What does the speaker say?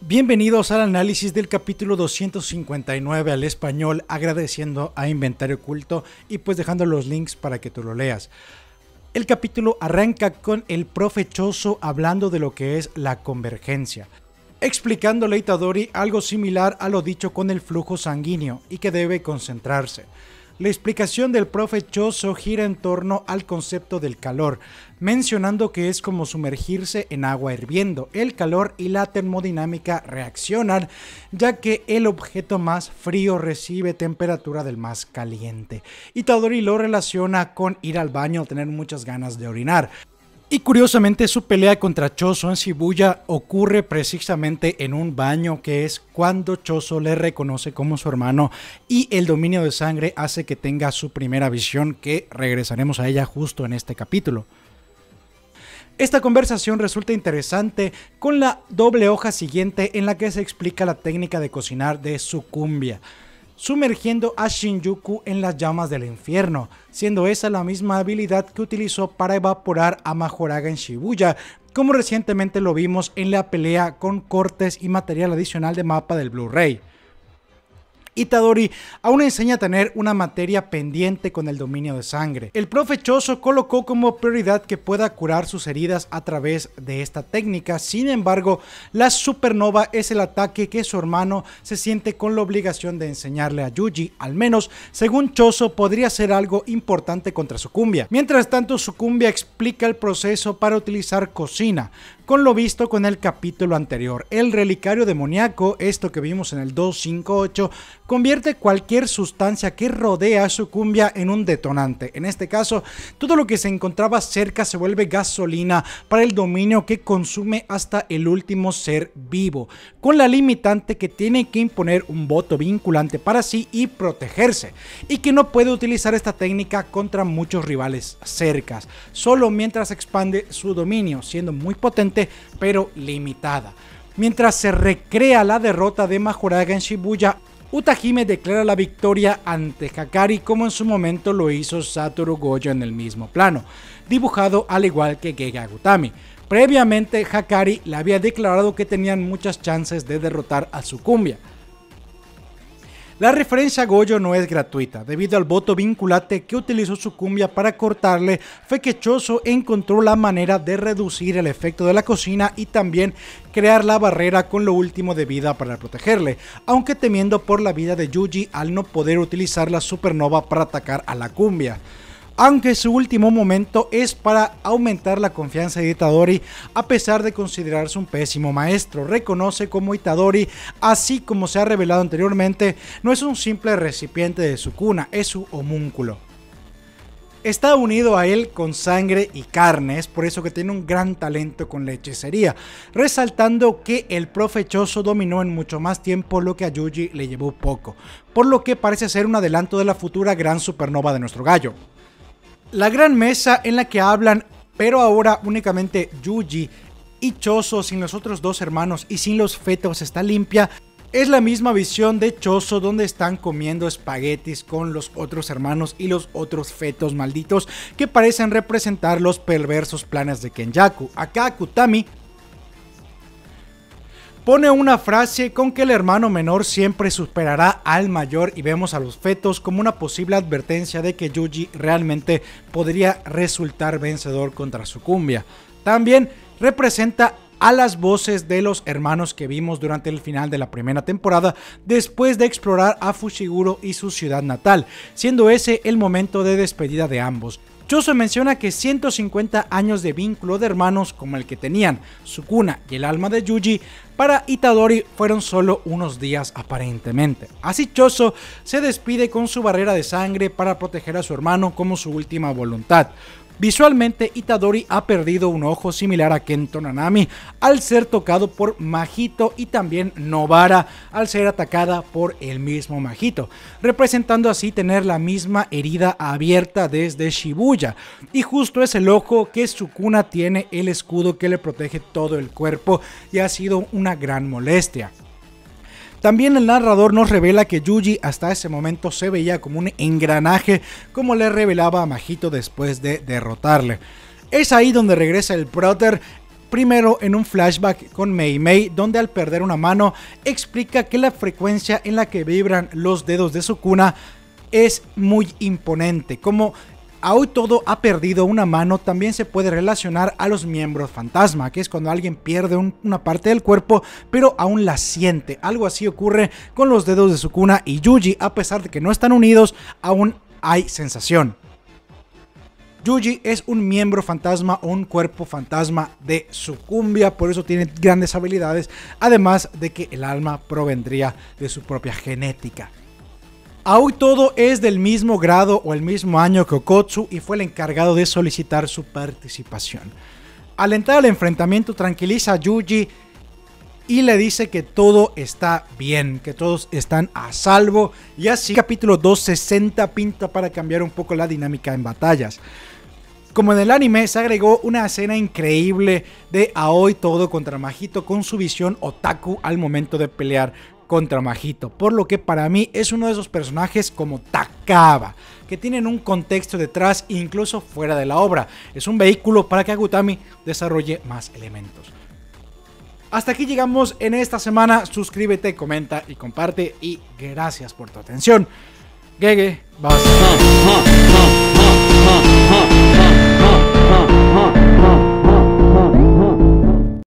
Bienvenidos al análisis del capítulo 259 al español, agradeciendo a Inventario oculto y pues dejando los links para que tú lo leas. El capítulo arranca con el profechoso hablando de lo que es la convergencia, explicando a Itadori algo similar a lo dicho con el flujo sanguíneo y que debe concentrarse. La explicación del profe Choso gira en torno al concepto del calor, mencionando que es como sumergirse en agua hirviendo. El calor y la termodinámica reaccionan, ya que el objeto más frío recibe temperatura del más caliente. y Itadori lo relaciona con ir al baño o tener muchas ganas de orinar. Y curiosamente su pelea contra Chozo en Shibuya ocurre precisamente en un baño que es cuando Chozo le reconoce como su hermano y el dominio de sangre hace que tenga su primera visión que regresaremos a ella justo en este capítulo. Esta conversación resulta interesante con la doble hoja siguiente en la que se explica la técnica de cocinar de Sucumbia sumergiendo a Shinjuku en las llamas del infierno, siendo esa la misma habilidad que utilizó para evaporar a Majoraga en Shibuya, como recientemente lo vimos en la pelea con cortes y material adicional de mapa del Blu-ray. Itadori aún enseña a tener una materia pendiente con el dominio de sangre. El profe Choso colocó como prioridad que pueda curar sus heridas a través de esta técnica, sin embargo, la supernova es el ataque que su hermano se siente con la obligación de enseñarle a Yuji, al menos según Choso podría ser algo importante contra cumbia. Mientras tanto, cumbia explica el proceso para utilizar cocina, con lo visto con el capítulo anterior. El relicario demoníaco, esto que vimos en el 258, convierte cualquier sustancia que rodea su cumbia en un detonante. En este caso, todo lo que se encontraba cerca se vuelve gasolina para el dominio que consume hasta el último ser vivo, con la limitante que tiene que imponer un voto vinculante para sí y protegerse, y que no puede utilizar esta técnica contra muchos rivales cercas, solo mientras expande su dominio, siendo muy potente pero limitada. Mientras se recrea la derrota de Majoraga en Shibuya, Utahime declara la victoria ante Hakari como en su momento lo hizo Satoru Gojo en el mismo plano, dibujado al igual que Gege Gutami. Previamente Hakari le había declarado que tenían muchas chances de derrotar a cumbia. La referencia a Goyo no es gratuita, debido al voto vinculante que utilizó su cumbia para cortarle, fue e encontró la manera de reducir el efecto de la cocina y también crear la barrera con lo último de vida para protegerle, aunque temiendo por la vida de Yuji al no poder utilizar la supernova para atacar a la cumbia aunque su último momento es para aumentar la confianza de Itadori a pesar de considerarse un pésimo maestro. Reconoce como Itadori, así como se ha revelado anteriormente, no es un simple recipiente de su cuna, es su homúnculo. Está unido a él con sangre y carne, es por eso que tiene un gran talento con la hechicería, resaltando que el profechoso dominó en mucho más tiempo lo que a Yuji le llevó poco, por lo que parece ser un adelanto de la futura gran supernova de nuestro gallo. La gran mesa en la que hablan, pero ahora únicamente Yuji y Choso sin los otros dos hermanos y sin los fetos está limpia, es la misma visión de Chozo donde están comiendo espaguetis con los otros hermanos y los otros fetos malditos que parecen representar los perversos planes de Kenjaku. Acá Kutami pone una frase con que el hermano menor siempre superará al mayor y vemos a los fetos como una posible advertencia de que Yuji realmente podría resultar vencedor contra su cumbia. También representa a las voces de los hermanos que vimos durante el final de la primera temporada después de explorar a Fushiguro y su ciudad natal, siendo ese el momento de despedida de ambos. Choso menciona que 150 años de vínculo de hermanos como el que tenían Sukuna y el alma de Yuji para Itadori fueron solo unos días aparentemente. Así Choso se despide con su barrera de sangre para proteger a su hermano como su última voluntad. Visualmente, Itadori ha perdido un ojo similar a Kento Nanami al ser tocado por Majito y también Novara al ser atacada por el mismo Majito, representando así tener la misma herida abierta desde Shibuya. Y justo es el ojo que Sukuna tiene el escudo que le protege todo el cuerpo y ha sido una gran molestia. También el narrador nos revela que Yuji hasta ese momento se veía como un engranaje, como le revelaba a Majito después de derrotarle. Es ahí donde regresa el Proter, primero en un flashback con Mei Mei, donde al perder una mano explica que la frecuencia en la que vibran los dedos de su cuna es muy imponente, como hoy todo ha perdido una mano también se puede relacionar a los miembros fantasma, que es cuando alguien pierde una parte del cuerpo pero aún la siente. Algo así ocurre con los dedos de Sukuna y Yuji, a pesar de que no están unidos, aún hay sensación. Yuji es un miembro fantasma o un cuerpo fantasma de Sucumbia, por eso tiene grandes habilidades, además de que el alma provendría de su propia genética. Aoi todo es del mismo grado o el mismo año que Okotsu y fue el encargado de solicitar su participación. Al entrar al enfrentamiento tranquiliza a Yuji y le dice que todo está bien, que todos están a salvo y así capítulo 260 pinta para cambiar un poco la dinámica en batallas. Como en el anime, se agregó una escena increíble de Aoi Todo contra Majito con su visión otaku al momento de pelear, contra Majito, por lo que para mí es uno de esos personajes como Takaba, que tienen un contexto detrás incluso fuera de la obra. Es un vehículo para que Agutami desarrolle más elementos. Hasta aquí llegamos en esta semana. Suscríbete, comenta y comparte. Y gracias por tu atención. Gege, vas. Ah, ah, ah.